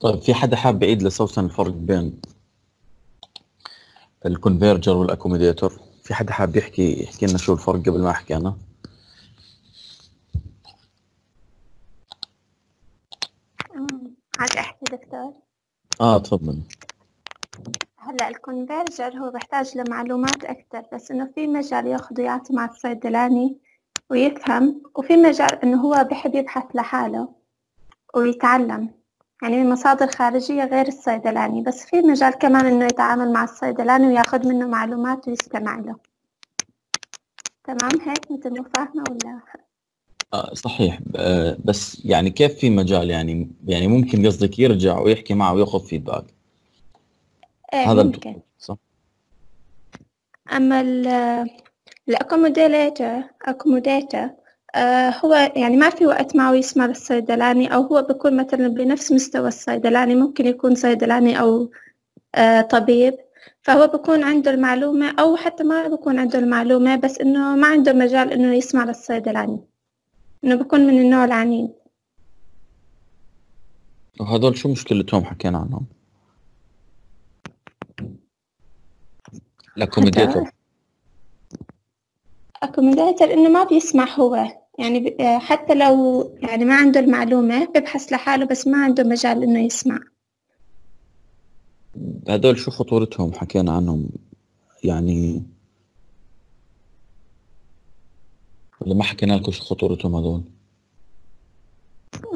طيب في حدا حاب يعيد لصوصا الفرق بين الكونفيرجر والاكوميديتور في حدا حاب يحكي يحكي لنا شو الفرق قبل ما احكي انا عاد احكي دكتور اه تفضل هلا الكونفيرجر هو بحتاج لمعلومات اكثر بس انه في مجال ياخذ ويعطي مع الصيدلاني ويفهم وفي مجال انه هو بحب يبحث لحاله ويتعلم يعني من مصادر خارجية غير الصيدلاني بس في مجال كمان إنه يتعامل مع الصيدلاني وياخذ منه معلومات ويستمع له تمام هيك مثل ما فاهمة ولا آه صحيح آه، بس يعني كيف في مجال يعني يعني ممكن قصدك يرجع ويحكي معه وياخذ فيدباك ايه هذا ممكن صح اما الاكوموديتر اكوموديتر آه، هو يعني ما في وقت معه يسمع للصيدلاني أو هو بيكون مثلا بنفس مستوى الصيدلاني ممكن يكون صيدلاني أو آه، طبيب فهو بيكون عنده المعلومة أو حتى ما بيكون عنده المعلومة بس إنه ما عنده مجال إنه يسمع للصيدلاني إنه بيكون من النوع العنيد وهذول شو مشكلتهم حكينا عنهم؟ الاكوميديتر الاكوميديتر انه ما بيسمع هو يعني آه، حتى لو يعني ما عنده المعلومة ببحث لحاله بس ما عنده مجال إنه يسمع هدول شو خطورتهم حكينا عنهم يعني ولا ما حكينا لكم شو خطورتهم هدول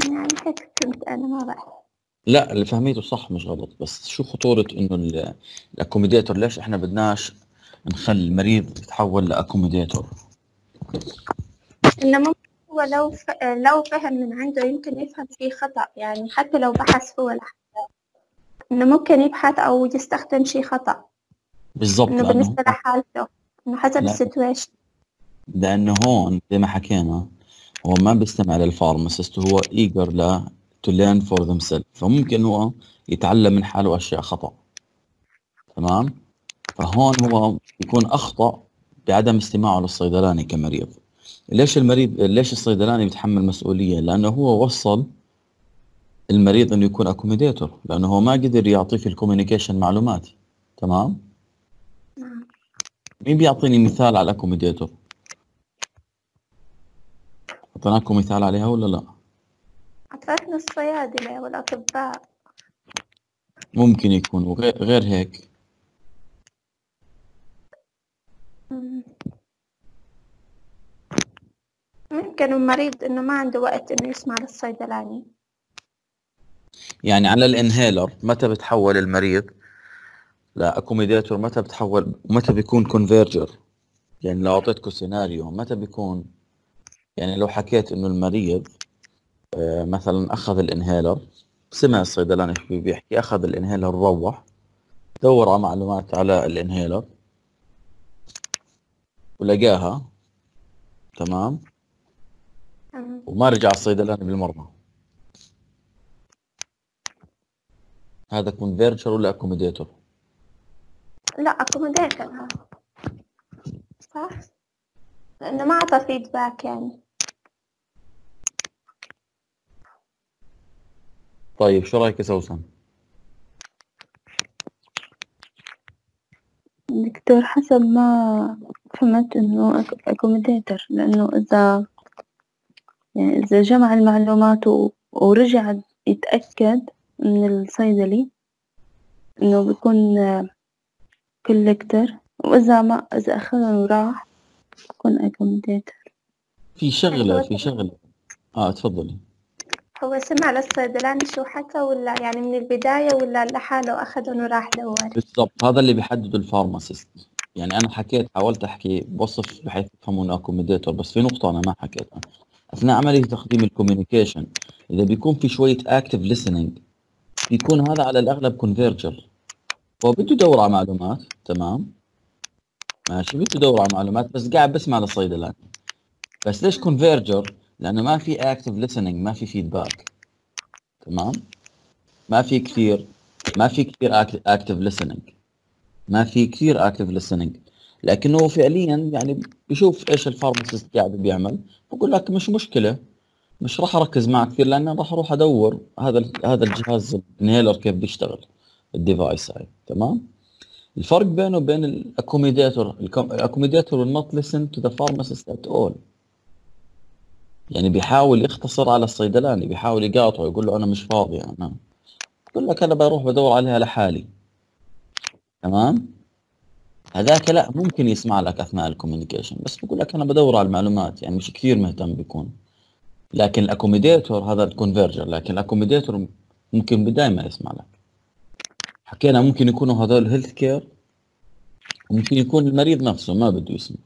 يعني هيك كنت أنا ما بعرف لا اللي فهميته صح مش غلط بس شو خطورة انه الاكوميديتور ليش احنا بدناش نخلي المريض يتحول لاكوميديتور إنه ممكن هو لو ف... لو فهم من عنده يمكن يفهم في خطأ يعني حتى لو بحث هو لحظة إنه ممكن يبحث أو يستخدم شيء خطأ بالضبط إنه بالنسبة لحالته إنه حسب السيتويشن لأنه هون زي ما حكينا هو ما بيستمع للفارماسيست هو ايجر ل تو ليرن فور ذيم سيلف فممكن هو يتعلم من حاله اشياء خطا تمام فهون هو يكون اخطا بعدم استماعه للصيدلاني كمريض ليش المريض ليش الصيدلاني بيتحمل مسؤوليه؟ لانه هو وصل المريض انه يكون اكوميديتور لانه هو ما قدر يعطيك الكوميونيكيشن معلومات تمام؟ مين بيعطيني مثال على الاكوميديتور؟ اعطيناكم مثال عليها ولا لا؟ اعطيتنا الصيادله والاطباء ممكن يكون وغير غير هيك ممكن المريض انه ما عنده وقت انه يسمع للصيدلاني يعني على الانهيلر متى بتحول المريض لاكوميديتور متى بتحول متى بيكون كونفيرجر يعني لو اعطيتكم سيناريو متى بيكون يعني لو حكيت انه المريض آه، مثلا اخذ الانهيلر سمع الصيدلاني بيحكي اخذ الانهيلر روح دور على معلومات على الانهيلر ولقاها تمام آه. وما رجع الصيدلاني بالمرمى هذا كونفيرجر ولا اكوميديتور؟ لا اكوميديتور صح؟ لأنه ما أعطى فيدباك يعني طيب شو رأيك يا سوسن؟ دكتور حسب ما فهمت انه اكوميديتر لانه اذا يعني إذا جمع المعلومات ورجع يتأكد من الصيدلي إنه بيكون كولكتر وإذا ما إذا أخذهم وراح بكون أكومديتر في شغلة في شغلة آه تفضلي هو سمع للصيدلاني شو حكى ولا يعني من البداية ولا لحاله أخذهم وراح دور بالضبط هذا اللي بيحدده الفارماسيست يعني أنا حكيت حاولت أحكي بوصف بحيث يفهمون أكومديتر بس في نقطة أنا ما حكيتها اثناء عمليه تقديم الكوميونيكيشن اذا بيكون في شويه اكتف ليسننج بيكون هذا على الاغلب كونفرجر هو بده يدور على معلومات تمام ماشي بده يدور على معلومات بس قاعد بسمع للصيدلان بس ليش كونفرجر؟ لانه ما في اكتف ليسننج ما في فيدباك تمام ما في كثير ما في كثير اكتف ليسننج ما في كثير اكتف ليسننج لكن هو فعليا يعني بيشوف ايش الفارماسيست قاعد بيعمل بقول لك مش مشكله مش راح اركز معك كثير لان راح اروح ادور هذا هذا الجهاز الانهيلر كيف بيشتغل الديفايس هاي تمام الفرق بينه وبين الاكوميديتور الاكوميديتور نوت ليسن تو ذا فارماسيست ات اول يعني بيحاول يختصر على الصيدلاني بيحاول يقاطعه يقول له انا مش فاضي انا بقول لك انا بروح بدور عليها لحالي تمام هذاك لا ممكن يسمع لك اثناء الكوميونيكيشن بس بقول لك انا بدور على المعلومات يعني مش كثير مهتم بيكون لكن الاكوميديتور هذا الكونفرجر لكن الاكوميديتور ممكن دائما يسمع لك حكينا ممكن يكونوا هذول هيلث كير وممكن يكون المريض نفسه ما بده يسمع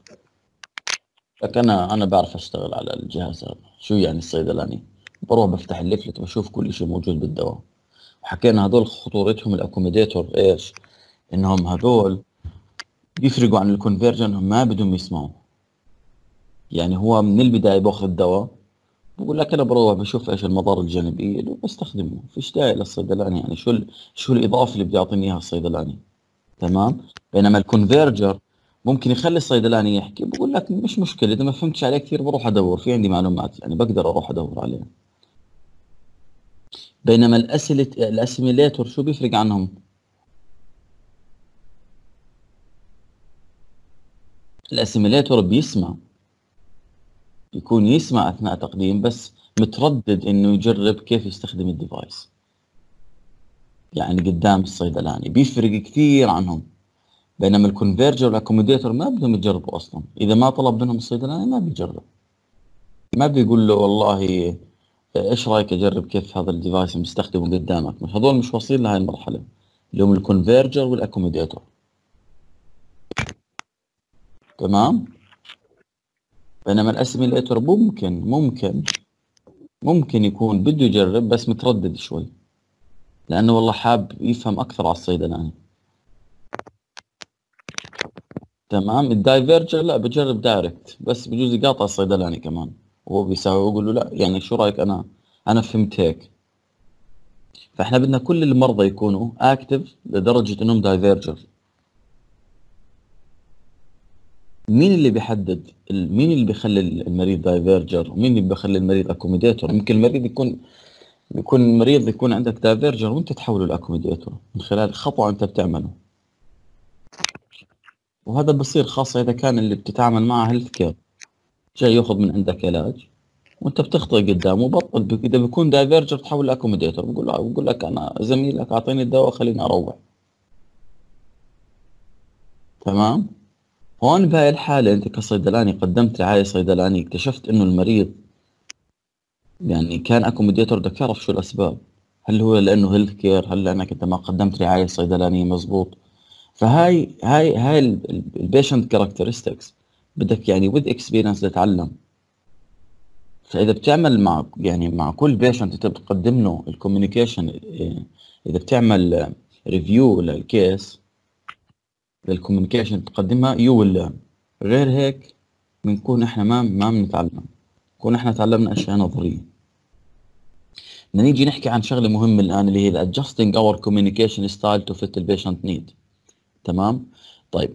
لك انا انا بعرف اشتغل على الجهاز هذا شو يعني الصيدلاني بروح بفتح الليفلت بشوف كل شيء موجود بالدواء وحكينا هذول خطورتهم الاكوميديتور ايش انهم هذول يفرقوا عن الكونفيرجن ما بدهم يسمعوا يعني هو من البدايه باخذ الدواء بقول لك انا بروح بشوف ايش المضار الجانبي اللي بستخدمه فيش داعي للصيدلاني يعني شو شو الاضافه اللي بده يعطيني اياها الصيدلاني تمام بينما الكونفيرجر ممكن يخلي الصيدلاني يحكي بقول لك مش مشكله اذا ما فهمتش عليه كثير بروح ادور في عندي معلومات يعني بقدر اروح ادور عليها بينما الاسئله الاسيميليتور شو بيفرق عنهم الاسيميليتور بيسمع يكون يسمع اثناء تقديم بس متردد انه يجرب كيف يستخدم الديفايس يعني قدام الصيدلاني بيفرق كثير عنهم بينما الكونفيرجر والاكوموديتور ما بدهم يجربوا اصلا اذا ما طلب منهم الصيدلاني ما بيجرب ما بيقول له والله ايش رايك اجرب كيف هذا الديفايس مستخدمه قدامك هذول مش واصلين لهي المرحله اللي هم الكونفيرجر والاكوموديتور تمام بينما الاسيميليتر ممكن ممكن ممكن يكون بده يجرب بس متردد شوي لانه والله حاب يفهم اكثر على الصيدلاني تمام الدايفرجر لا بجرب دايركت بس بجوز يقاطع الصيدلاني كمان وهو بيساوي ويقول له لا يعني شو رايك انا انا فهمت هيك فاحنا بدنا كل المرضى يكونوا اكتف لدرجه انهم دايفرجر مين اللي بيحدد مين اللي بيخلي المريض دايفيرجر ومين اللي بيخلي المريض اكوميديتور ممكن المريض يكون يكون المريض يكون عندك دايفيرجر وانت تحوله لاكوميديتور من خلال خطوه انت بتعمله وهذا بصير خاصة إذا كان اللي بتتعامل معه هيلث كير جاي ياخذ من عندك علاج وانت بتخطئ قدامه وبطل اذا بيكون دايفيرجر تحول لاكوميديتور بقول له بقول لك انا زميلك اعطيني الدواء خليني اروح تمام هون بهاي الحالة أنت كصيدلاني قدمت رعاية صيدلانية اكتشفت إنه المريض يعني كان أكو مديتور بدك تعرف شو الأسباب هل هو لأنه هيلث كير هل لأنك أنت ما قدمت رعاية صيدلانية مزبوط فهاي هاي هاي البيشنت كاركترستكس بدك يعني وذ اكسبيرينس لتعلم فاذا بتعمل مع يعني مع كل بيشنت انت بتقدم له الكوميونيكيشن اذا بتعمل ريفيو للكيس للكوميونيكيشن تقدمها يو ويل ليرن غير هيك بنكون احنا ما ما بنتعلم بنكون احنا تعلمنا اشياء نظريه بدنا نيجي نحكي عن شغله مهمه الان اللي هي adjusting اور communication ستايل تو fit البيشنت نيد تمام طيب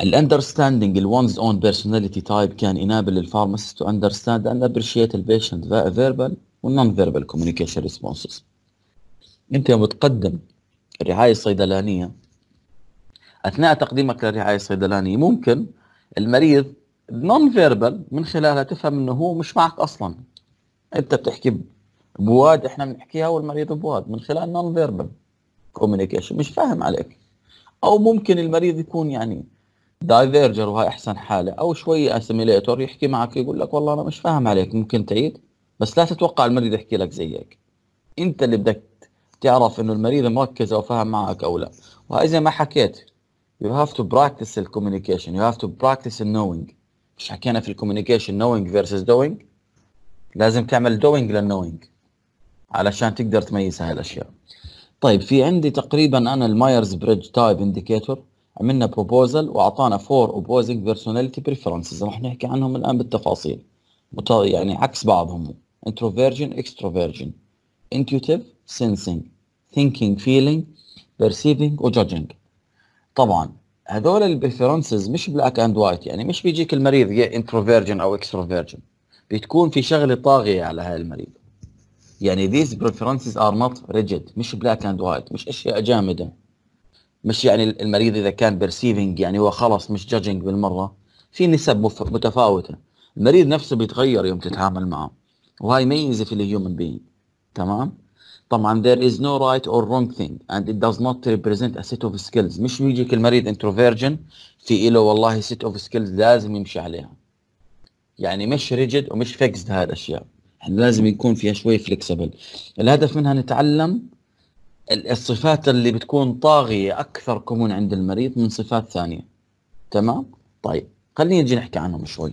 الاندرستاندينج الوانز اون بيرسوناليتي تايب كان انابل الفارماسيست تو اندرستاند اند ابريشيت البيشنت فيربال والنون فيربال كوميونيكيشن ريسبونسز انت يوم بتقدم الرعاية الصيدلانية أثناء تقديمك للرعاية الصيدلانية ممكن المريض نون فيربال من خلالها تفهم انه هو مش معك اصلا انت بتحكي بواد احنا بنحكيها والمريض بواد من خلال نون فيربال كوميونيكيشن مش فاهم عليك او ممكن المريض يكون يعني دايفيرجر وهي احسن حاله او شوي اسيميليتور يحكي معك يقول لك والله انا مش فاهم عليك ممكن تعيد بس لا تتوقع المريض يحكي لك زيك انت اللي بدك تعرف انه المريض مركز او فاهم معك او لا وزي ما حكيت يو هاف تو براكتس الكوميونيكيشن يو هاف تو براكتس النوينج مش حكينا في الكوميونيكيشن نوينج فيرسز دوينج لازم تعمل دوينج للنوينج علشان تقدر تميز هاي الاشياء طيب في عندي تقريبا انا المايرز بريدج تايب انديكيتور عملنا بروبوزل واعطانا فور اوبوزنج بيرسوناليتي بريفرنسز رح نحكي عنهم الان بالتفاصيل يعني عكس بعضهم انتروفيرجن اكستروفيرجن انتيوتيف سينسينج thinking feeling perceiving judging. طبعا هذول البريفرنسز مش بلاك اند وايت يعني مش بيجيك المريض يا انتروفيرجن او اكستروفيرجن بتكون في شغله طاغيه على هاي المريض يعني ذيز بريفرنسز ار نوت ريجيد مش بلاك اند وايت مش اشياء جامده مش يعني المريض اذا كان بيرسيفينج يعني هو خلص مش judging بالمره في نسب متفاوته المريض نفسه بيتغير يوم تتعامل معه وهاي ميزه في الهيومن بين تمام طبعا there is no right or wrong thing and it does not represent a set of skills مش بيجيك المريض انتروفيرجن في له والله set of skills لازم يمشي عليها يعني مش ريجد ومش فيكسد هاي الاشياء احنا لازم يكون فيها شوي flexible الهدف منها نتعلم الصفات اللي بتكون طاغيه اكثر كمون عند المريض من صفات ثانيه تمام طيب خلينا نجي نحكي عنهم شوي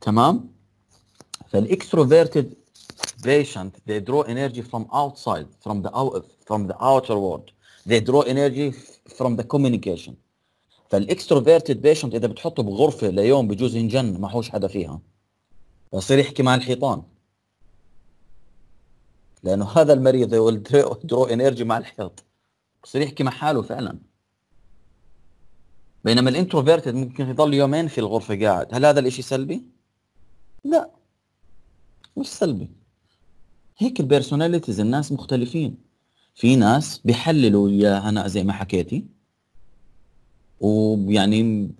تمام فالاكستروفيرتد patient, they draw energy from outside, from the out, from the outer world. They draw energy from the communication. فالاكستروفيرتد بيشنت اذا بتحطه بغرفه ليوم بجوز ينجن ما حوش حدا فيها بصير يحكي مع الحيطان لانه هذا المريض يقول درو انرجي مع الحيط بصير يحكي مع حاله فعلا بينما الانتروفيرتد ممكن يضل يومين في الغرفه قاعد هل هذا الاشي سلبي لا مش سلبي هيك البيرسوناليتيز الناس مختلفين في ناس بيحللوا يا هنا زي ما حكيتي ويعني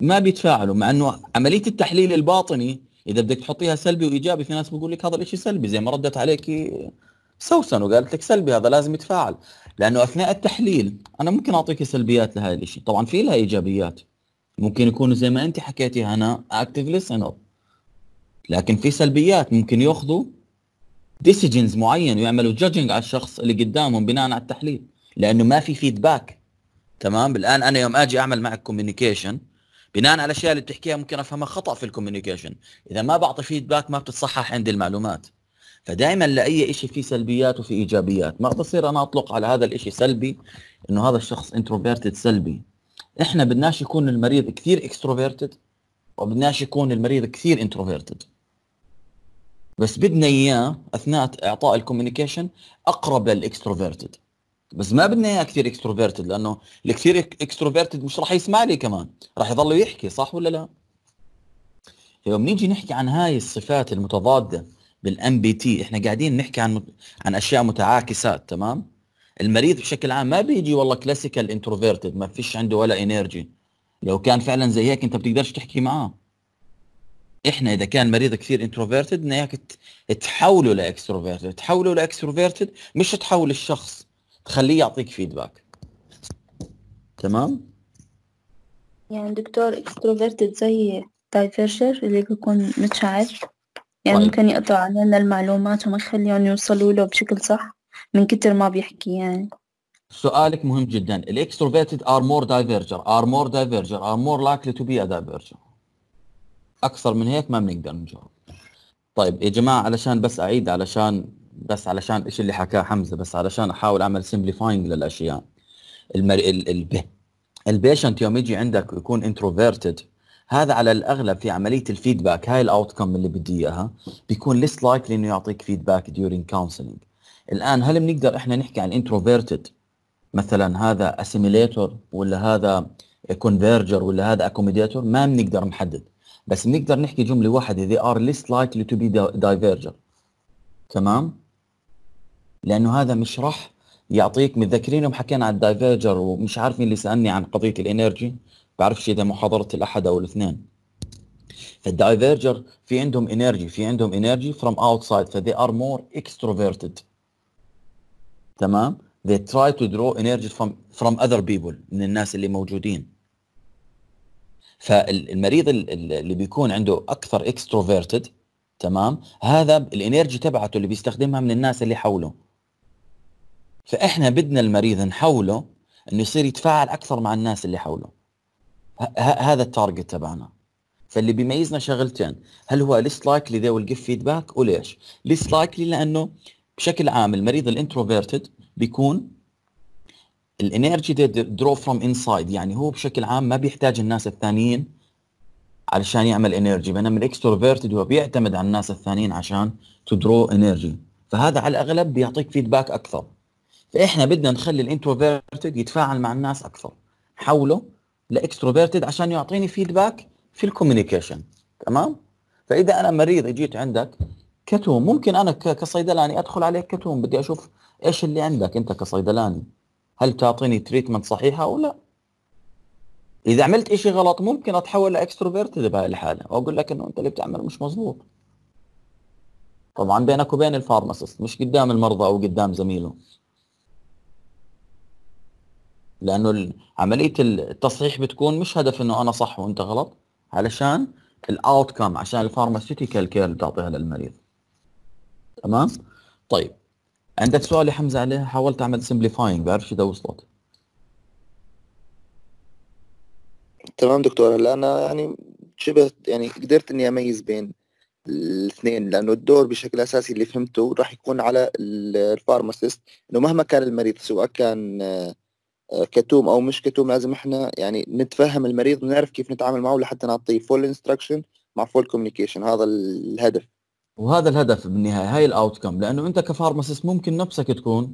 ما بيتفاعلوا مع انه عمليه التحليل الباطني اذا بدك تحطيها سلبي وايجابي في ناس بيقول لك هذا الشيء سلبي زي ما ردت عليك سوسن وقالت لك سلبي هذا لازم يتفاعل لانه اثناء التحليل انا ممكن اعطيك سلبيات لهذا الشيء طبعا في لها ايجابيات ممكن يكونوا زي ما انت حكيتي هنا اكتف لسنر لكن في سلبيات ممكن ياخذوا ديسيجنز معين ويعملوا جادجنج على الشخص اللي قدامهم بناء على التحليل لانه ما في فيدباك تمام الان انا يوم اجي اعمل معك كوميونيكيشن بناء على الاشياء اللي بتحكيها ممكن افهمها خطا في الكوميونيكيشن اذا ما بعطي فيدباك ما بتتصحح عندي المعلومات فدائما لاي شيء فيه سلبيات وفي ايجابيات ما بصير انا اطلق على هذا الشيء سلبي انه هذا الشخص انتروفيرتد سلبي احنا بدناش يكون المريض كثير اكستروفيرتد وبدناش يكون المريض كثير انتروفيرتد بس بدنا اياه اثناء اعطاء الكوميونيكيشن اقرب للاكستروفيرتد بس ما بدنا اياه كثير اكستروفيرتد لانه الكثير اكستروفيرتد مش راح يسمع لي كمان راح يضل يحكي صح ولا لا يوم نيجي نحكي عن هاي الصفات المتضاده بالام بي تي احنا قاعدين نحكي عن عن اشياء متعاكسات تمام المريض بشكل عام ما بيجي والله كلاسيكال انتروفيرتد ما فيش عنده ولا انرجي لو كان فعلا زي هيك انت بتقدرش تحكي معاه احنا اذا كان مريض كثير انتروفيرتد بدنا اياك تحوله لاكستروفيرتد تحوله لاكستروفيرتد مش تحول الشخص تخليه يعطيك فيدباك تمام يعني دكتور اكستروفيرتد زي دايفيرجر اللي بيكون متشعب يعني طيب. ممكن يقطع علينا المعلومات وما يخليهم يوصلوا له بشكل صح من كتر ما بيحكي يعني سؤالك مهم جدا الاكستروفيرتد ار مور دايفيرجر ار مور دايفيرجر ار مور لايكلي تو بي ا دايفيرجر اكثر من هيك ما بنقدر نجاوب طيب يا جماعه علشان بس اعيد علشان بس علشان ايش اللي حكاه حمزه بس علشان احاول اعمل سمبليفاينج للاشياء المر... ال... ال... البيشنت يوم يجي عندك يكون انتروفيرتد هذا على الاغلب في عمليه الفيدباك هاي الاوتكم اللي بدي اياها بيكون ليس لايكلي انه يعطيك فيدباك ديورينج كونسلنج الان هل بنقدر احنا نحكي عن انتروفيرتد مثلا هذا اسيميليتور ولا هذا كونفيرجر ولا هذا اكوميديتور ما بنقدر نحدد بس بنقدر نحكي جمله واحده they are less likely to be divergent تمام لانه هذا مش راح يعطيك متذكرين يوم حكينا عن الدايفيرجر ومش عارف مين اللي سالني عن قضيه الانرجي بعرفش اذا محاضره الاحد او الاثنين فالدايفيرجر في عندهم انرجي في عندهم انرجي from outside they are more extroverted تمام they try to draw energy from from other people من الناس اللي موجودين فالمريض اللي بيكون عنده اكثر اكستروفيرتد تمام هذا الانرجي تبعته اللي بيستخدمها من الناس اللي حوله فاحنا بدنا المريض نحوله انه يصير يتفاعل اكثر مع الناس اللي حوله هذا التارجت تبعنا فاللي بيميزنا شغلتين هل هو ليست لايكلي ذي ويل جيف فيدباك وليش ليست لايكلي لانه بشكل عام المريض الانتروفيرتد بيكون الانرجي درو فروم انسايد يعني هو بشكل عام ما بيحتاج الناس الثانيين علشان يعمل انرجي بينما الاكستروفيرتد هو بيعتمد على الناس الثانيين عشان تو درو انرجي فهذا على الاغلب بيعطيك فيدباك اكثر فاحنا بدنا نخلي الانتروفيرتد يتفاعل مع الناس اكثر حوله لاكستروفيرتد عشان يعطيني فيدباك في الكوميونيكيشن تمام فاذا انا مريض اجيت عندك كتوم ممكن انا كصيدلاني ادخل عليك كتوم بدي اشوف ايش اللي عندك انت كصيدلاني هل تعطيني تريتمنت صحيحه او لا اذا عملت إشي غلط ممكن اتحول لاكستروفيرتد بهاي الحاله واقول لك انه انت اللي بتعمل مش مظبوط طبعا بينك وبين الفارماسيست مش قدام المرضى او قدام زميله لانه عمليه التصحيح بتكون مش هدف انه انا صح وانت غلط علشان الاوت عشان الفارماسيوتيكال كير اللي بتعطيها للمريض تمام طيب عندك سؤال يا حمزه عليها حاولت اعمل سمبليفاينج بعرفش اذا وصلت تمام دكتور هلا انا يعني شبه يعني قدرت اني اميز بين الاثنين لانه الدور بشكل اساسي اللي فهمته راح يكون على الفارماسيست انه مهما كان المريض سواء كان آه، كتوم او مش كتوم لازم احنا يعني نتفهم المريض ونعرف كيف نتعامل معه لحتى نعطيه فول انستراكشن مع فول كوميونيكيشن هذا الهدف وهذا الهدف بالنهايه هاي الاوتكم لانه انت كفارماسيست ممكن نفسك تكون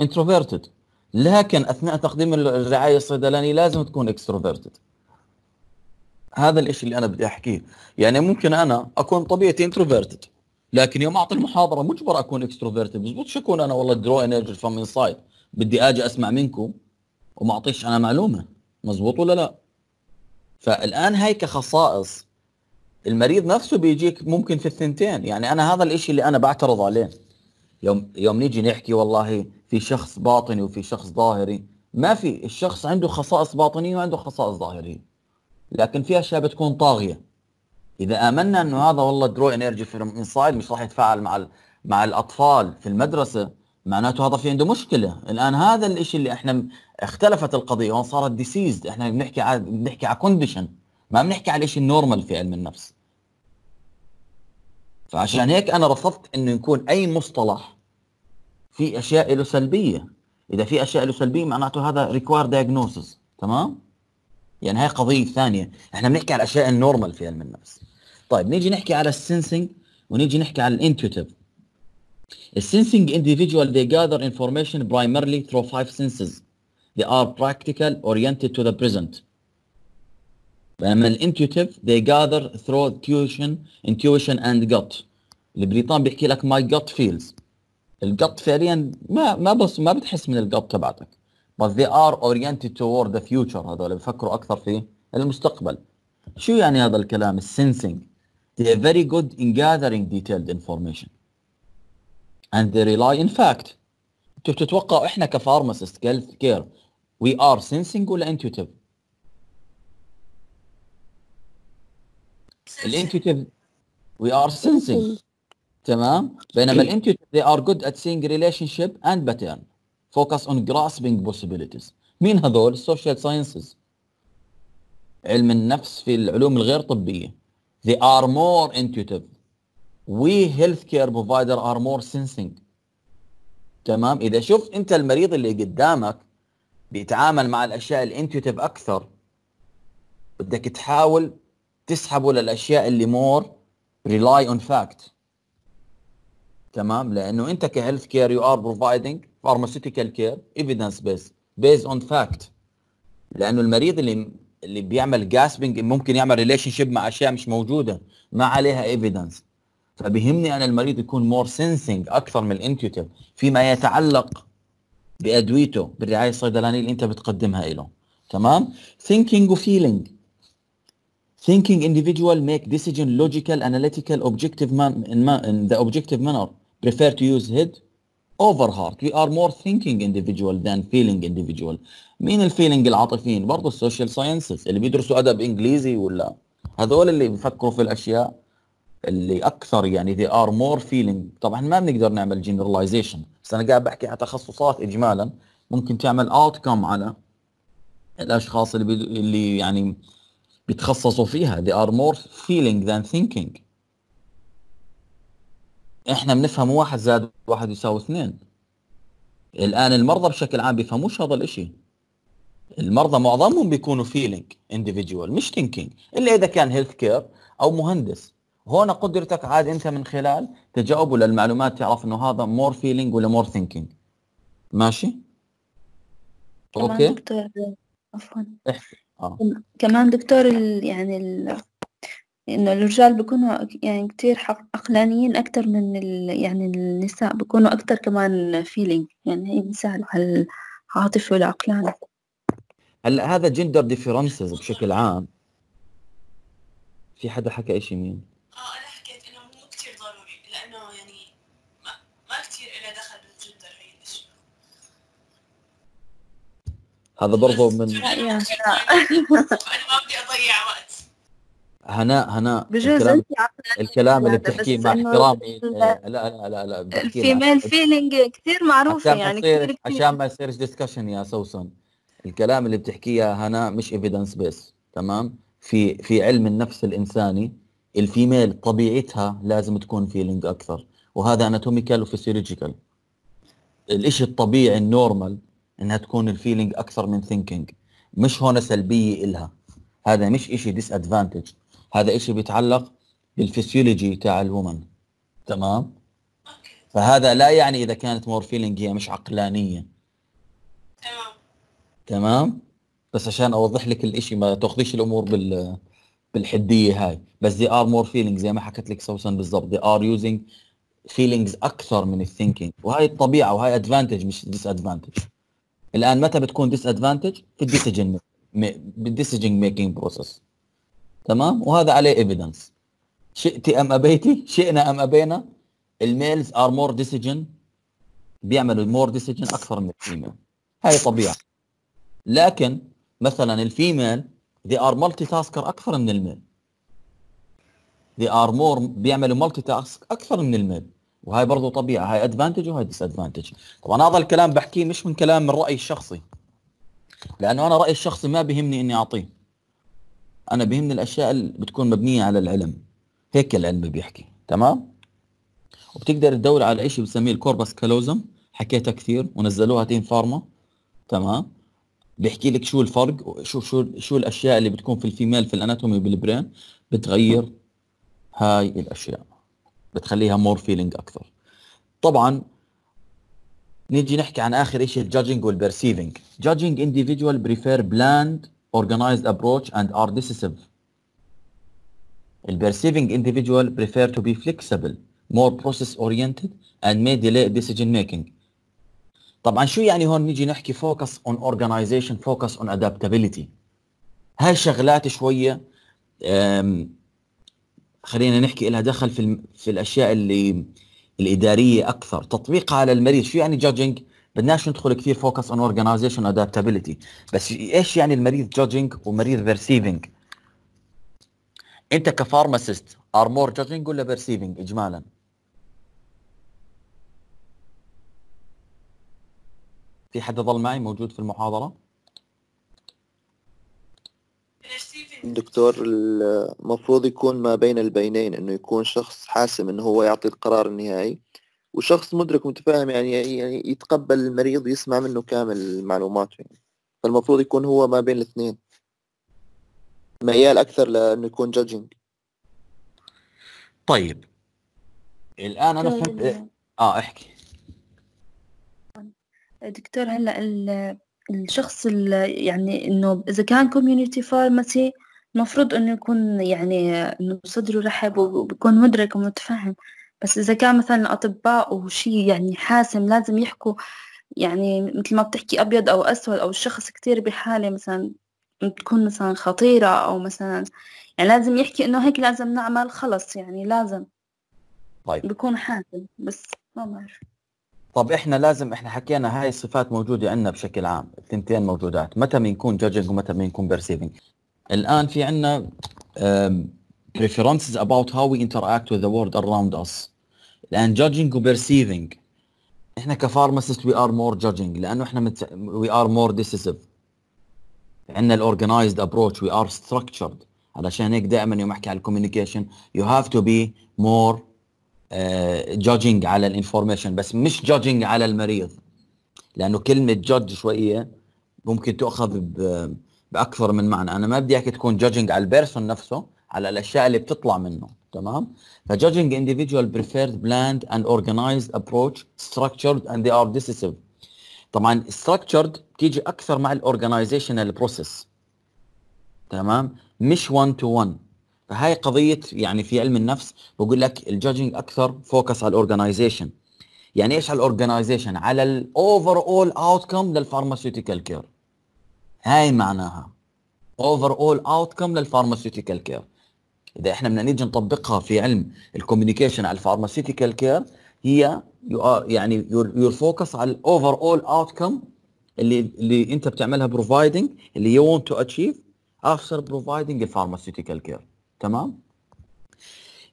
انتروفيرتد لكن اثناء تقديم الرعايه الصيدلانيه لازم تكون اكستروفيرتد هذا الاشي اللي انا بدي احكيه يعني ممكن انا اكون طبيعتي انتروفيرتد لكن يوم اعطي المحاضره مجبر اكون اكستروفيرتد بزبطش اكون انا والله درو انرجي فروم انسايد بدي اجي اسمع منكم وما اعطيش انا معلومه مزبوط ولا لا فالان هاي كخصائص المريض نفسه بيجيك ممكن في الثنتين يعني انا هذا الاشي اللي انا بعترض عليه يوم يوم نيجي نحكي والله في شخص باطني وفي شخص ظاهري ما في الشخص عنده خصائص باطنيه وعنده خصائص ظاهريه لكن في اشياء بتكون طاغيه اذا امنا انه هذا والله درو انرجي فروم انسايد مش راح يتفاعل مع مع الاطفال في المدرسه معناته هذا في عنده مشكله الان هذا الشيء اللي احنا اختلفت القضيه هون صارت ديسيزد احنا بنحكي على بنحكي على كونديشن ما بنحكي على شيء نورمال في علم النفس فعشان هيك انا رفضت انه يكون اي مصطلح في اشياء له سلبيه اذا في اشياء له سلبيه معناته هذا ريكوير دايجنوسيس تمام يعني هاي قضيه ثانيه احنا بنحكي على الاشياء النورمال في علم النفس طيب نيجي نحكي على السنسنج ونيجي نحكي على الانتويتيف السنسنج individual they gather information primarily through five senses they are practical oriented to the present بأما الانتوتيف they gather through intuition intuition and gut البريطاني بيحكي لك my gut feels الجط فعليا ما ما بص ما بتحس من الجط تبعتك but they are oriented toward the future هذول بفكروا اكثر في المستقبل شو يعني هذا الكلام السنسنج they are very good in gathering detailed information and they rely in fact انتوا بتتوقعوا احنا كفارماسيست كير we are sensing ولا intuitive الانتوتيف وي ار سينسينج تمام بينما الانتوتيف they are good at seeing relationship and pattern focus on grasping possibilities مين هذول السوشيال ساينسز علم النفس في العلوم الغير طبيه they are more intuitive we healthcare بروفايدر are more sensing تمام اذا شفت انت المريض اللي قدامك بيتعامل مع الاشياء الانتوتيف اكثر بدك تحاول تسحبوا للاشياء اللي مور ريلاي اون فاكت تمام لانه انت كهيلث كير يو ار بروفايدنج فارماسيوتيكال كير ايفيدنس بيس بيز اون فاكت لانه المريض اللي اللي بيعمل جاسبنج ممكن يعمل ريليشن شيب مع اشياء مش موجوده ما عليها ايفيدنس فبيهمني انا المريض يكون مور سينسينج اكثر من الانتيوتيف فيما يتعلق بادويته بالرعايه الصيدلانيه اللي انت بتقدمها له تمام ثينكينج وفيلينج thinking individual make decision logical analytical objective man in, ma in the objective manner prefer to use head over heart we are more thinking individual than feeling individual مين الفيلينج العاطفيين برضه السوشيال ساينسز اللي بيدرسوا ادب انجليزي ولا هذول اللي بيفكروا في الاشياء اللي اكثر يعني they are more feeling طبعا ما بنقدر نعمل generalization بس انا قاعد بحكي على تخصصات اجمالا ممكن تعمل outcome على الاشخاص اللي بيدو اللي يعني بيتخصصوا فيها they are more feeling than thinking احنا بنفهم واحد زائد واحد يساوي اثنين الان المرضى بشكل عام بيفهموش هذا الاشي المرضى معظمهم بيكونوا فيلينج individual مش thinking الا اذا كان هيلث كير او مهندس هون قدرتك عاد انت من خلال تجاوبه للمعلومات تعرف انه هذا مور فيلينج ولا مور ثينكينج ماشي اوكي عفوا اه كمان دكتور ال... يعني ال... انه الرجال بيكونوا يعني كثير حق عقلانيين اكثر من ال... يعني النساء بيكونوا اكثر كمان فيلينج يعني هي بيساعدوا على العاطفه والعقلاني هلا هذا جندر ديفرنسز بشكل عام في حدا حكى شيء مين هذا برضو من انا ما بدي اضيع وقت هناء هناء بجوز الكلام, الكلام اللي بتحكيه مع احترامي آه، لا لا لا لا الفيميل فيلينج كثير معروفه يعني كثير كثير عشان ما يصيرش ديسكشن يا سوسن الكلام اللي بتحكيه هناء مش ايفيدنس بيس تمام في في علم النفس الانساني الفيميل طبيعتها لازم تكون فيلينج اكثر وهذا اناتوميكال وفيسيولوجيكال الاشي الطبيعي النورمال انها تكون الفيلينج اكثر من ثينكينج مش هون سلبيه الها هذا مش إشي ديس ادفانتج هذا إشي بيتعلق بالفسيولوجي تاع الومن تمام فهذا لا يعني اذا كانت مور فيلينج هي مش عقلانيه تمام تمام بس عشان اوضح لك الإشي ما تاخذيش الامور بال بالحديه هاي بس دي ار مور فيلينج زي ما حكت لك سوسن بالضبط دي ار يوزينج فيلينجز اكثر من الثينكينج وهي الطبيعه وهي ادفانتج مش ديس ادفانتج الان متى بتكون ديس ادفانتج في الديسيجن بالديسيجن ميكينج بروسس تمام وهذا عليه ايفيدنس شئتي ام ابيتي شئنا ام ابينا الميلز ار مور ديسيجن بيعملوا مور ديسيجن اكثر من الفيميل هاي طبيعه لكن مثلا الفيميل they are مالتي تاسكر اكثر من الميل they are more بيعملوا مالتي تاسك اكثر من الميل وهاي برضو طبيعه هاي ادفانتج وهاي ديس ادفانتج طبعا هذا الكلام بحكيه مش من كلام من رايي الشخصي لانه انا رايي الشخصي ما بهمني اني اعطيه انا بهمني الاشياء اللي بتكون مبنيه على العلم هيك العلم بيحكي تمام وبتقدر تدور على شيء بسميه الكوربس كالوزم حكيتها كثير ونزلوها تيم فارما تمام بيحكي لك شو الفرق وشو شو شو الاشياء اللي بتكون في الفيميل في الاناتومي بالبرين بتغير هاي الاشياء بتخليها مور فيلينج اكثر طبعا نيجي نحكي عن اخر شيء الجادجنج والبرسيفنج جادجنج individual prefer planned organized approach and are decisive البرسيفنج individual prefer to be flexible more process oriented and may delay decision making طبعا شو يعني هون نيجي نحكي فوكس اون organization فوكس اون adaptability هاي شغلات شويه خلينا نحكي لها دخل في في الاشياء اللي الاداريه اكثر تطبيقها على المريض شو يعني جادجنج بدناش ندخل كثير فوكس اون اورجنايزيشن ادابتابيليتي بس ايش يعني المريض جادجنج ومريض بيرسيفنج انت كفارماسيست ار مور جادجنج ولا بيرسيفنج اجمالا في حد ظل معي موجود في المحاضره الدكتور المفروض يكون ما بين البينين انه يكون شخص حاسم انه هو يعطي القرار النهائي وشخص مدرك متفاهم يعني يعني يتقبل المريض يسمع منه كامل معلوماته يعني فالمفروض يكون هو ما بين الاثنين ميال اكثر لانه يكون جادجنج طيب الان انا فهمت طيب. اه احكي دكتور هلا ال... الشخص اللي يعني انه اذا كان كوميونيتي فارماسي المفروض إنه يكون يعني إنه صدره رحب وبيكون مدرك ومتفهم بس إذا كان مثلا أطباء وشي يعني حاسم لازم يحكوا يعني مثل ما بتحكي أبيض أو أسود أو الشخص كتير بحالة مثلا بتكون مثلا خطيرة أو مثلا يعني لازم يحكي إنه هيك لازم نعمل خلص يعني لازم طيب بكون حاسم بس ما بعرف طب احنا لازم احنا حكينا هاي الصفات موجوده عندنا بشكل عام الثنتين موجودات متى بنكون جادجنج ومتى بنكون بيرسيفنج الان في عندنا preferences about how we interact with the world around us الان judging و perceiving احنا كفارماسيست we are more judging لانه احنا مت... we are more decisive عندنا الاورجنايزد ابروتش وي ار ستراكتشرد علشان هيك دائما يوم احكي على الكوميونيكيشن يو هاف تو بي مور جادجنج على الانفورميشن بس مش جادجنج على المريض لانه كلمه جادج شويه ممكن تؤخذ ب باكثر من معنى انا ما بدي اياك تكون جادجنج على البيرسون نفسه على الاشياء اللي بتطلع منه تمام فجادجنج انديفيديوال بريفيرد بلاند اند organized ابروتش ستراكتشرد اند دي ار ديسيسيف طبعا ستراكتشرد بتيجي اكثر مع الاورجنايزيشنال بروسيس تمام مش 1 تو 1 فهي قضيه يعني في علم النفس بقول لك الجادجنج اكثر فوكس على الاورجنايزيشن يعني ايش على الاورجنايزيشن على الاوفر اول اوت للفارماسيوتيكال كير هاي معناها اوفر اول اوتكم للفارماسيوتيكال كير اذا احنا بدنا نيجي نطبقها في علم الكوميونيكيشن على الفارماسيوتيكال كير هي يعني يور فوكس على الاوفر اول اوتكم اللي اللي انت بتعملها بروفايدنج اللي يو ونت تو اتشيف افتر بروفايدنج الفارماسيوتيكال كير تمام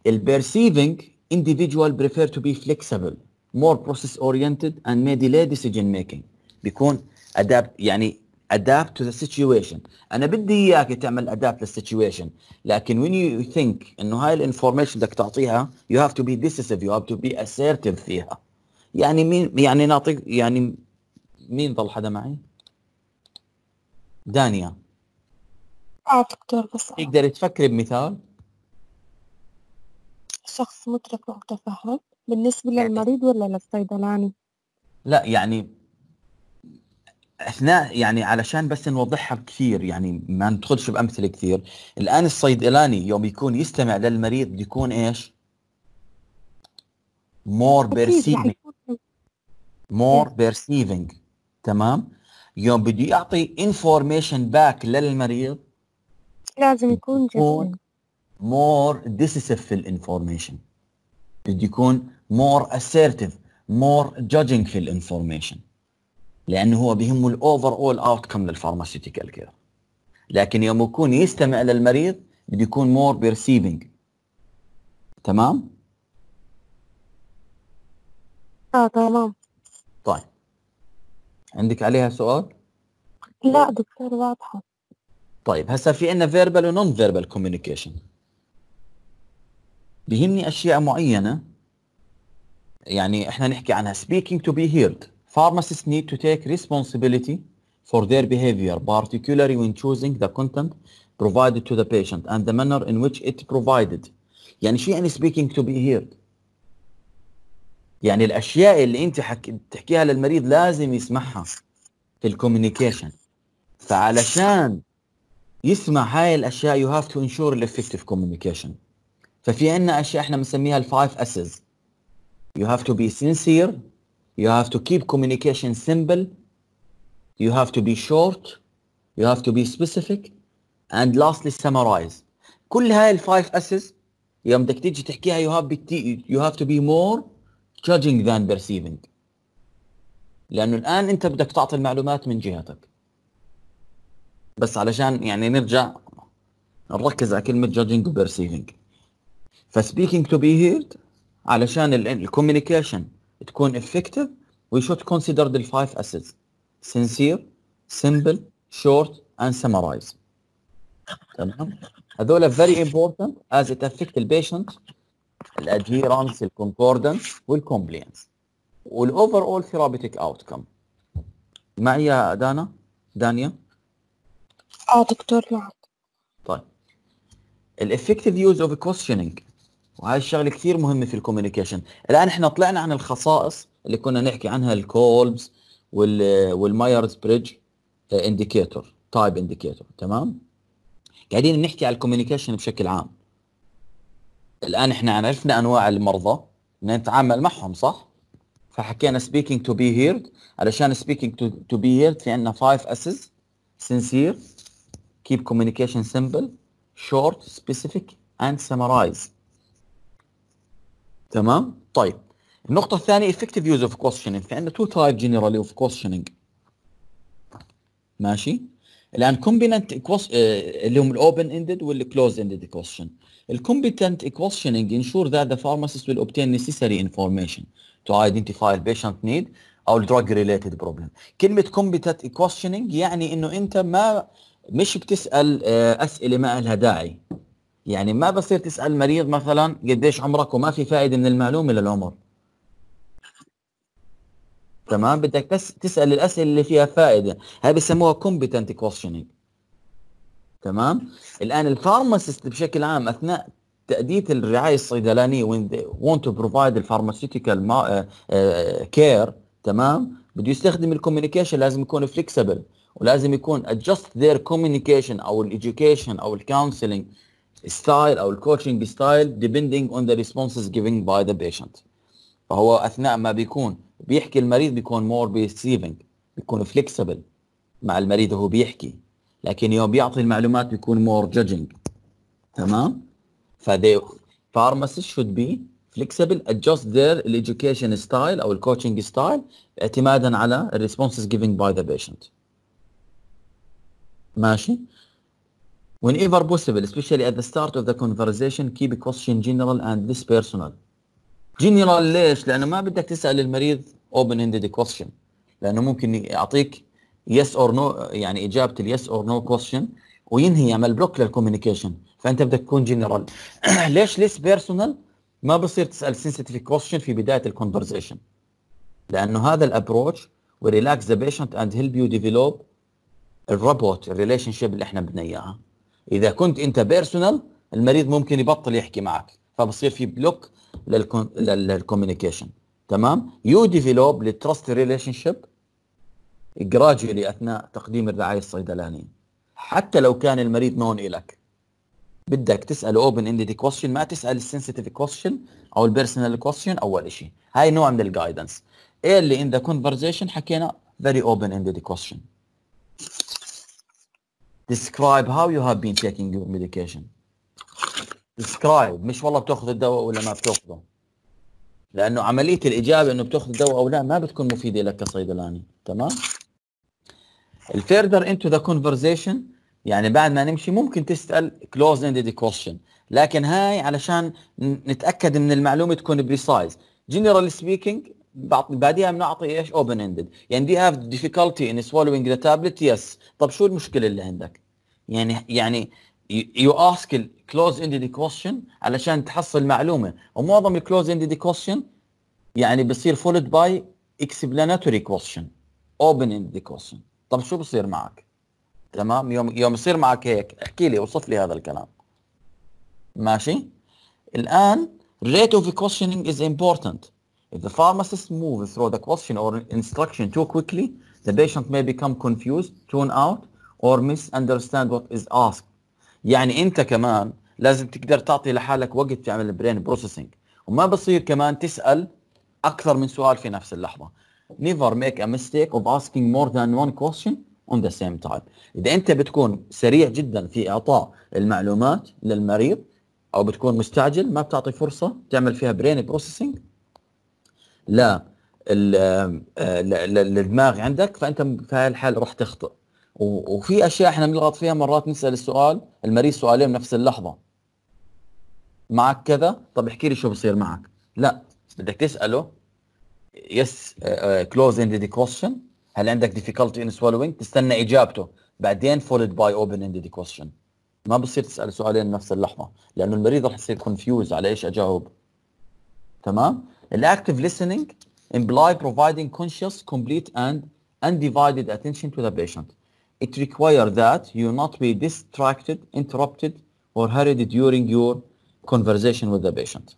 البيرسيفنج individual prefer to be flexible more process oriented and may delay decision making بيكون ادابت يعني adapt to the situation انا بدي اياك تعمل adapt to the situation لكن when you think انه هاي الانفورميشن بدك تعطيها you have to be decisive you have to be assertive فيها يعني مين يعني نعطيك يعني مين ضل حدا معي؟ دانيا اه دكتور بس تقدري تفكري بمثال؟ شخص مترك متفهم بالنسبة للمريض ولا للصيدلاني؟ لا يعني اثناء يعني علشان بس نوضحها كثير يعني ما ندخلش بامثله كثير الان الصيدلاني يوم يكون يستمع للمريض بده يعني يكون ايش مور بيرسيفنج مور بيرسيفنج تمام يوم بده يعطي انفورميشن باك للمريض لازم يكون يكون مور ديسيسيف في الانفورميشن بده يكون مور اسيرتيف مور judging في الانفورميشن لانه هو بهمه الاوفر اول اوت كم للفارماسيوتيكال كير لكن يوم يكون يستمع للمريض بده يكون مور بيرسيفنج تمام؟ اه تمام طيب عندك عليها سؤال؟ لا دكتور واضحه طيب هسه في عندنا فيربال ونون فيربال كوميونيكيشن بيهمني اشياء معينه يعني احنا نحكي عنها سبيكينج تو بي هيرد Pharmacists need to take responsibility for their behavior, particularly when choosing the content provided to the patient and the manner in which it provided. يعني شيء أنا speaking to be heard. يعني الأشياء اللي أنت حك... تحكيها للمريض لازم يسمعها في الكوميونيكيشن. فعلشان يسمع هاي الأشياء you have to ensure effective communication. ففي عنا أشياء إحنا بنسميها الفايف أسز. You have to be sincere You have to keep communication simple. You have to be short. You have to be specific. And lastly summarize. كل هاي الفايف اسس يوم بدك تيجي تحكيها you have, you have to be more judging than perceiving. لانه الان انت بدك تعطي المعلومات من جهتك. بس علشان يعني نرجع نركز على كلمه judging و perceiving. فspeaking to be heard علشان الكوميونيكيشن تكون افكتيف we should consider the five assets sincere simple short and summarize تمام هذول فيري امبورتنت از ات افكت البيشنت الادهيرانس الكونكوردنس والكومبلينس والاوفر اول ثيرابيتيك اوت كم معي يا دانا دانيا اه دكتور معك طيب الافكتيف يوز اوف كويشنينج وهاي الشغله كثير مهمه في الكوميونيكيشن الان احنا طلعنا عن الخصائص اللي كنا نحكي عنها الكولبز والمايرز بريدج انديكيتور تايب انديكيتور تمام قاعدين نحكي على الكوميونيكيشن بشكل عام الان احنا عرفنا انواع المرضى بدنا نتعامل معهم صح فحكينا speaking to be heard علشان speaking to, to be heard في عندنا 5 S's sincere keep communication simple short specific and summarize تمام طيب النقطة الثانية effective use of questioning في عندنا two type generally of questioning ماشي الان combinant اللي هم open ended وال closed ended question competent questioning ensure that the pharmacist will obtain necessary information to identify the patient need او drug related problem كلمة competent questioning يعني انه انت ما مش بتسأل اسئلة ما لها داعي يعني ما بصير تسال مريض مثلا قديش عمرك وما في فائده من المعلومه للعمر تمام بدك بس تسال الاسئله اللي فيها فائده هاي بسموها كومبتنت كويشنينج تمام الان الفارماسيست بشكل عام اثناء تاديه الرعايه الصيدلانيه وين وونت تو بروفايد الفارماسيوتيكال كير تمام بده يستخدم الكوميونيكيشن لازم يكون فليكسبل ولازم يكون ادجست ذير كوميونيكيشن او الايديوكيشن او الكونسلنج ستايل او الكوتشنج ستايل ديبندنج اون ذا ريسبونسز جيفنج باي ذا بيشنت فهو اثناء ما بيكون بيحكي المريض بيكون مور بيرسيفنج بيكون فليكسبل مع المريض وهو بيحكي لكن يوم بيعطي المعلومات بيكون مور جادجنج تمام فدي فارماسيست شود بي فليكسبل ادجست ذير education ستايل او الكوتشنج ستايل اعتمادا على الريسبونسز جيفنج باي ذا بيشنت ماشي whenever possible, especially at the start of the conversation, keep question general and this personal. general ليش؟ لأنه ما بدك تسأل المريض open-ended question لأنه ممكن يعطيك yes or no يعني إجابة ال yes or no question وينهي يعمل بلوك للكوميونيكيشن فأنت بدك تكون general. ليش ليس personal؟ ما بصير تسأل sensitive question في بداية ال conversation. لأنه هذا الأبروتش will relax the patient and help you develop الرابوت robot relationship اللي احنا بدنا اياها اذا كنت انت بيرسونال المريض ممكن يبطل يحكي معك فبصير في بلوك للكوميونيكيشن تمام يو ديفلوب للتراست ريليشن شيب جراجولي اثناء تقديم الرعايه الصيدلانيه حتى لو كان المريض نون الك بدك تساله اوبن اندد كويشن ما تسال السنسيتيف كويشن او البيرسونال كويشن اول شيء هاي نوع من الجايدنس ايه اللي ان ذا كونفرزيشن حكينا فيري اوبن اندد كويشن describe how you have been taking your medication describe مش والله بتاخذ الدواء ولا ما بتاخذه لانه عمليه الاجابه انه بتاخذ الدواء او لا ما بتكون مفيده لك كصيدلاني تمام الفيردر انتو ذا كونفرزيشن يعني بعد ما نمشي ممكن تسال كلوز اندد كويشن لكن هاي علشان نتاكد من المعلومه تكون بريسايز جنرال سبيكينج بعديها بنعطي ايش اوبن اندد يعني دي هاف ديفيكولتي ان swallowing ذا تابلت يس طب شو المشكله اللي عندك يعني يعني يو اسك كلوز اندد كويشن علشان تحصل معلومه ومعظم الكلوز اندد كويشن يعني بصير فولد باي اكسبلاناتوري كويشن اوبن اندد كويشن طب شو بصير معك تمام يوم يوم يصير معك هيك احكي لي اوصف لي هذا الكلام ماشي الان rate of questioning is important If the pharmacist moves through the question or instruction too quickly, the patient may become confused, tune out, or misunderstand what is asked. يعني انت كمان لازم تقدر تعطي لحالك وقت تعمل البرين بروسيسنج وما بصير كمان تسال اكثر من سؤال في نفس اللحظه. Never make a mistake of asking more than one question on the same time. اذا انت بتكون سريع جدا في اعطاء المعلومات للمريض او بتكون مستعجل ما بتعطي فرصه تعمل فيها برين بروسيسنج لا آه، للدماغ عندك فانت في هاي الحاله راح تخطئ وفي اشياء احنا بنلغط فيها مرات نسال السؤال المريض سؤالين بنفس اللحظه معك كذا طب احكي لي شو بصير معك لا بدك تساله يس كلوز اندد كويستشن هل عندك ديفيكولتي ان سوالوينج تستنى اجابته بعدين فولد باي اوبن اندد كويستشن ما بصير تسال سؤالين بنفس اللحظه لانه المريض راح يصير كونفيوز على ايش اجاوب تمام Active listening imply providing conscious, complete, and undivided attention to the patient. It requires that you not be distracted, interrupted, or hurried during your conversation with the patient.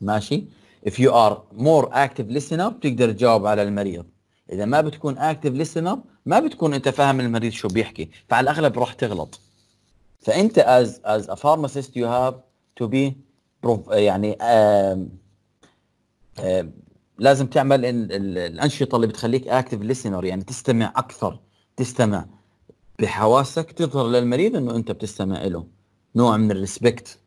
ماشي if you are more active listener بتقدر تجاوب على المريض اذا ما بتكون active listener ما بتكون انت فاهم المريض شو بيحكي فعلى الاغلب راح تغلط فانت as as a pharmacist you have to be يعني um, آه، لازم تعمل الانشطه اللي بتخليك اكتف ليسنر يعني تستمع اكثر تستمع بحواسك تظهر للمريض انه انت بتستمع له نوع من الريسبكت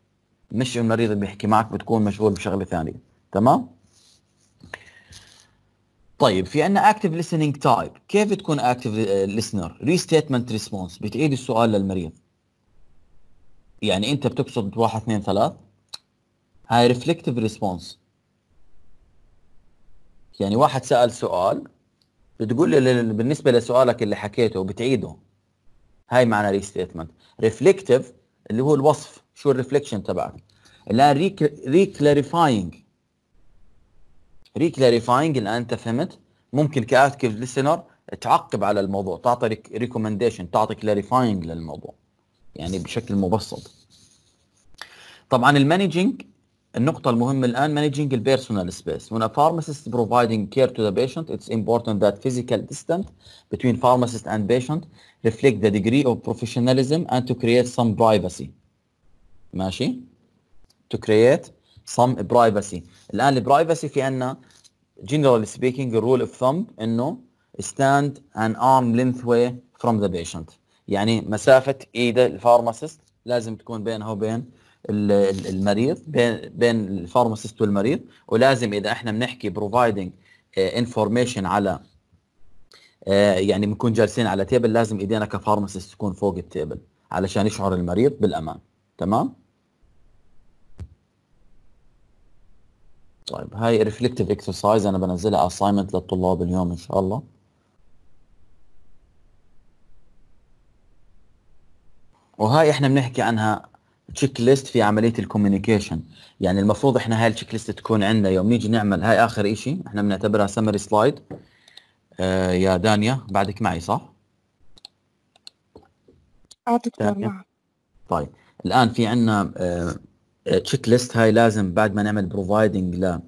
مش المريض اللي بيحكي معك بتكون مشغول بشغله ثانيه تمام طيب في عندنا اكتف ليسننج تايب كيف تكون اكتف لسنر ريستيتمنت ريسبونس بتعيد السؤال للمريض يعني انت بتقصد واحد اثنين ثلاث هاي ريفلكتيف ريسبونس يعني واحد سال سؤال بتقول لي بالنسبه لسؤالك اللي حكيته بتعيده هاي معنى ريستيتمنت ريفلكتيف اللي هو الوصف شو الريفلكشن تبعك الان ريكلاريفاينج ريكلاريفاينج الان انت فهمت ممكن كاكتيف ليسنر تعقب على الموضوع تعطي ريكومنديشن تعطي كلاريفاينج للموضوع يعني بشكل مبسط طبعا المانجينج النقطة المهمة الآن managing personal space. when a pharmacist providing care to the patient it's important that physical distance between pharmacist and patient reflect the degree of professionalism and to create some privacy ماشي to create some privacy الآن البرايفسي في عنا generally speaking rule of thumb إنه stand an arm length way from the patient يعني مسافة إيد الفارماسيست لازم تكون بينها وبين المريض بين بين الفارماسيست والمريض ولازم اذا احنا بنحكي بروفايدنج انفورميشن آه، على آه، يعني بنكون جالسين على تيبل لازم ايدينا كفارماسيست تكون فوق التيبل علشان يشعر المريض بالامان تمام طيب هاي ريفلكتيف اكسرسايز انا بنزلها اساينمنت للطلاب اليوم ان شاء الله وهاي احنا بنحكي عنها تشيك ليست في عمليه الكوميونيكيشن يعني المفروض احنا هاي التشيك ليست تكون عندنا يوم نيجي نعمل هاي اخر شيء احنا بنعتبرها سمري سلايد آه يا دانيا بعدك معي صح اه نعم. طيب الان في عندنا تشيك آه، ليست هاي لازم بعد ما نعمل بروفايدنج ل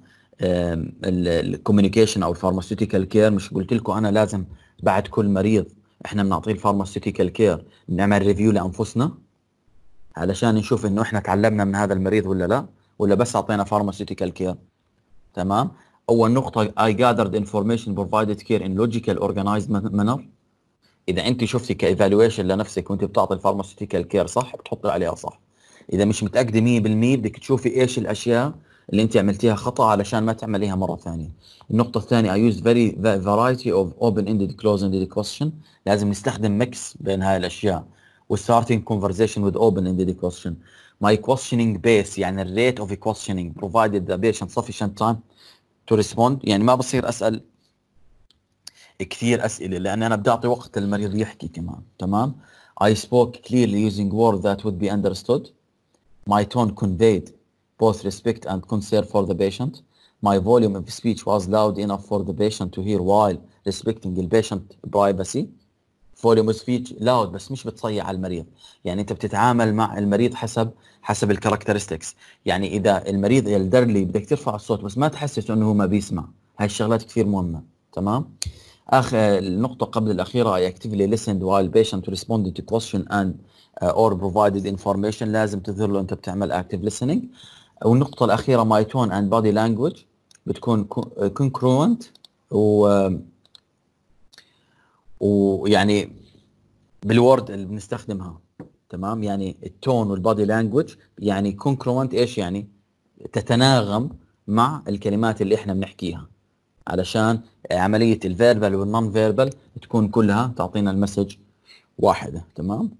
الكوميونيكيشن او الفارماسيوتيكال كير مش قلت لكم انا لازم بعد كل مريض احنا بنعطيه الفارماسيوتيكال كير بنعمل ريفيو لانفسنا علشان نشوف انه احنا تعلمنا من هذا المريض ولا لا ولا بس اعطينا فارماسيوتيكال كير تمام اول نقطه اي gathered information provided care in logical organized manner اذا انت شفتي كايفالويشن لنفسك وانت بتعطي الفارماسيوتيكال كير صح بتحطي عليها صح اذا مش متاكده 100% بدك تشوفي ايش الاشياء اللي انت عملتيها خطا علشان ما تعمليها مره ثانيه النقطه الثانيه اي used very variety of open ended close ended question لازم نستخدم ميكس بين هاي الاشياء We was starting conversation with open-ended question. My questioning base يعني the rate of questioning provided the patient sufficient time to respond يعني ما بصير أسأل كثير أسئلة لأن أنا بدي أعطي وقت المريض يحكي كمان تمام I spoke clearly using words that would be understood My tone conveyed both respect and concern for the patient My volume of speech was loud enough for the patient to hear while respecting the patient privacy فوليوم سبيتش لاود بس مش بتصيع على المريض يعني انت بتتعامل مع المريض حسب حسب الكاركترستكس يعني اذا المريض يلدرلي بدك ترفع الصوت بس ما تحسس انه هو ما بيسمع هاي الشغلات كثير مهمه تمام اخر النقطه قبل الاخيره اكتفلي listened while patient responded to question and uh, or provided information لازم تظهر له انت بتعمل active listening والنقطه الاخيره my tone and body language بتكون uh, concurrent و um, ويعني بالورد اللي بنستخدمها تمام يعني التون والبادي لانجوج يعني كونكرونت ايش يعني تتناغم مع الكلمات اللي احنا بنحكيها علشان عمليه الفيربال والنون فيربال تكون كلها تعطينا المسج واحده تمام